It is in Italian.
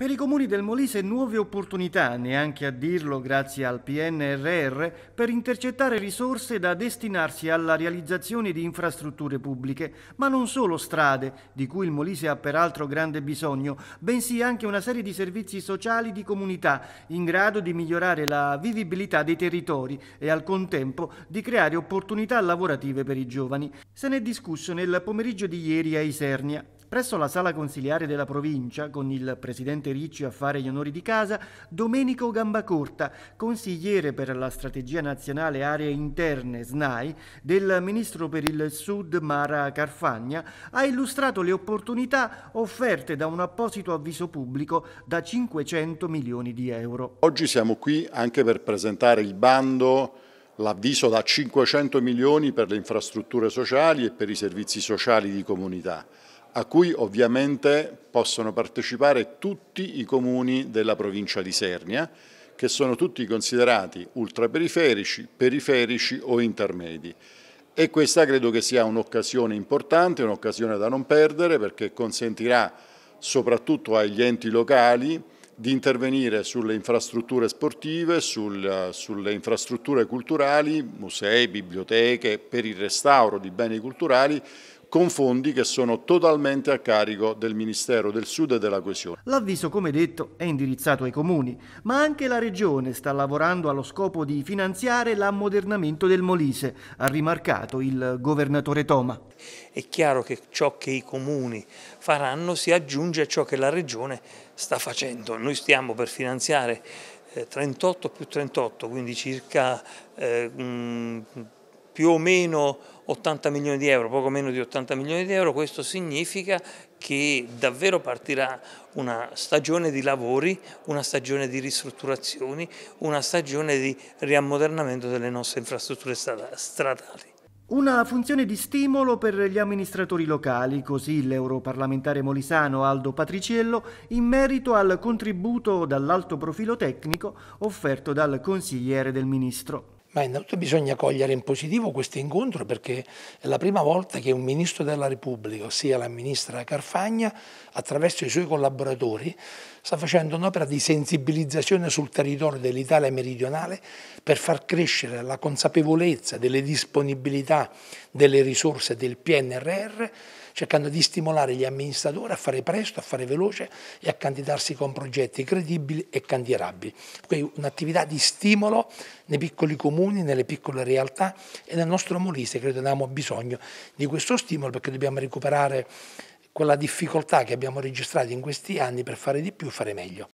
Per i comuni del Molise nuove opportunità, neanche a dirlo grazie al PNRR, per intercettare risorse da destinarsi alla realizzazione di infrastrutture pubbliche, ma non solo strade, di cui il Molise ha peraltro grande bisogno, bensì anche una serie di servizi sociali di comunità in grado di migliorare la vivibilità dei territori e al contempo di creare opportunità lavorative per i giovani. Se ne è discusso nel pomeriggio di ieri a Isernia, presso la sala consiliare della provincia con il presidente Ricci a fare gli onori di casa, Domenico Gambacorta, consigliere per la strategia nazionale aree interne SNAI del ministro per il Sud Mara Carfagna, ha illustrato le opportunità offerte da un apposito avviso pubblico da 500 milioni di euro. Oggi siamo qui anche per presentare il bando l'avviso da 500 milioni per le infrastrutture sociali e per i servizi sociali di comunità a cui ovviamente possono partecipare tutti i comuni della provincia di Sernia, che sono tutti considerati ultraperiferici, periferici o intermedi. E questa credo che sia un'occasione importante, un'occasione da non perdere perché consentirà soprattutto agli enti locali di intervenire sulle infrastrutture sportive, sul, sulle infrastrutture culturali, musei, biblioteche, per il restauro di beni culturali, con fondi che sono totalmente a carico del Ministero del Sud e della Coesione. L'avviso, come detto, è indirizzato ai comuni, ma anche la Regione sta lavorando allo scopo di finanziare l'ammodernamento del Molise, ha rimarcato il governatore Toma. È chiaro che ciò che i comuni faranno si aggiunge a ciò che la Regione sta facendo. Noi stiamo per finanziare 38 eh, più 38, quindi circa eh, mm, più o meno 80 milioni di euro, poco meno di 80 milioni di euro, questo significa che davvero partirà una stagione di lavori, una stagione di ristrutturazioni, una stagione di riammodernamento delle nostre infrastrutture stradali. Una funzione di stimolo per gli amministratori locali, così l'europarlamentare molisano Aldo Patriciello in merito al contributo dall'alto profilo tecnico offerto dal consigliere del ministro. Ma innanzitutto bisogna cogliere in positivo questo incontro perché è la prima volta che un ministro della Repubblica, ossia la ministra Carfagna, attraverso i suoi collaboratori, sta facendo un'opera di sensibilizzazione sul territorio dell'Italia meridionale per far crescere la consapevolezza delle disponibilità delle risorse del PNRR cercando di stimolare gli amministratori a fare presto, a fare veloce e a candidarsi con progetti credibili e candierabili. Quindi un'attività di stimolo nei piccoli comuni, nelle piccole realtà e nel nostro Molise credo abbiamo bisogno di questo stimolo perché dobbiamo recuperare quella difficoltà che abbiamo registrato in questi anni per fare di più e fare meglio.